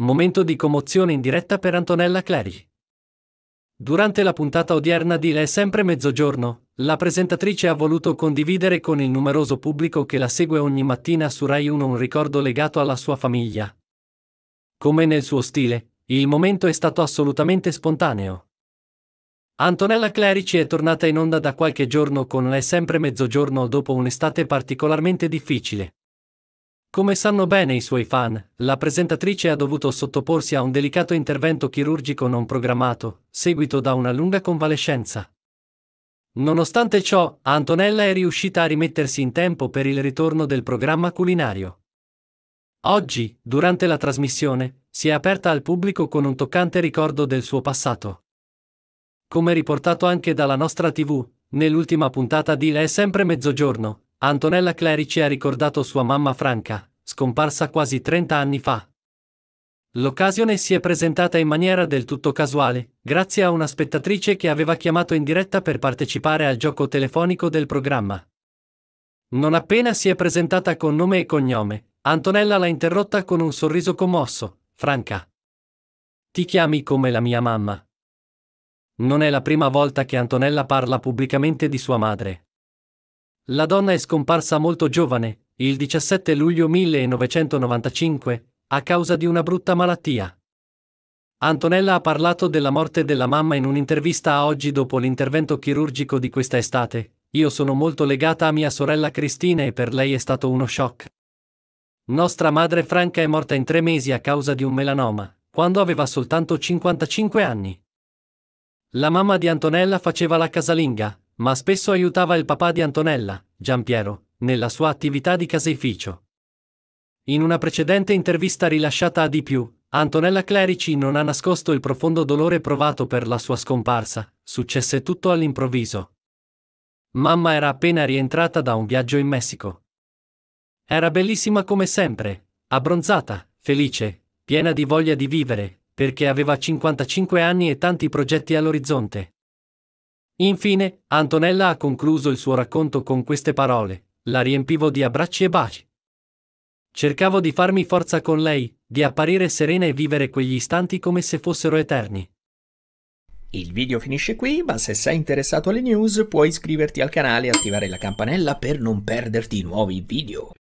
Momento di commozione in diretta per Antonella Clerici. Durante la puntata odierna di Le sempre mezzogiorno, la presentatrice ha voluto condividere con il numeroso pubblico che la segue ogni mattina su Rai 1 un ricordo legato alla sua famiglia. Come nel suo stile, il momento è stato assolutamente spontaneo. Antonella Clerici è tornata in onda da qualche giorno con Le sempre mezzogiorno dopo un'estate particolarmente difficile. Come sanno bene i suoi fan, la presentatrice ha dovuto sottoporsi a un delicato intervento chirurgico non programmato, seguito da una lunga convalescenza. Nonostante ciò, Antonella è riuscita a rimettersi in tempo per il ritorno del programma culinario. Oggi, durante la trasmissione, si è aperta al pubblico con un toccante ricordo del suo passato. Come riportato anche dalla nostra TV, nell'ultima puntata di Le è sempre mezzogiorno, Antonella Clerici ha ricordato sua mamma Franca, scomparsa quasi 30 anni fa. L'occasione si è presentata in maniera del tutto casuale, grazie a una spettatrice che aveva chiamato in diretta per partecipare al gioco telefonico del programma. Non appena si è presentata con nome e cognome, Antonella l'ha interrotta con un sorriso commosso, Franca. Ti chiami come la mia mamma. Non è la prima volta che Antonella parla pubblicamente di sua madre. La donna è scomparsa molto giovane, il 17 luglio 1995, a causa di una brutta malattia. Antonella ha parlato della morte della mamma in un'intervista a oggi dopo l'intervento chirurgico di questa estate. Io sono molto legata a mia sorella Cristina e per lei è stato uno shock. Nostra madre Franca è morta in tre mesi a causa di un melanoma, quando aveva soltanto 55 anni. La mamma di Antonella faceva la casalinga, ma spesso aiutava il papà di Antonella, Giampiero, nella sua attività di caseificio. In una precedente intervista rilasciata a Di più, Antonella Clerici non ha nascosto il profondo dolore provato per la sua scomparsa, successe tutto all'improvviso. Mamma era appena rientrata da un viaggio in Messico. Era bellissima come sempre, abbronzata, felice, piena di voglia di vivere, perché aveva 55 anni e tanti progetti all'orizzonte. Infine, Antonella ha concluso il suo racconto con queste parole, la riempivo di abbracci e baci. Cercavo di farmi forza con lei, di apparire serena e vivere quegli istanti come se fossero eterni. Il video finisce qui, ma se sei interessato alle news puoi iscriverti al canale e attivare la campanella per non perderti nuovi video.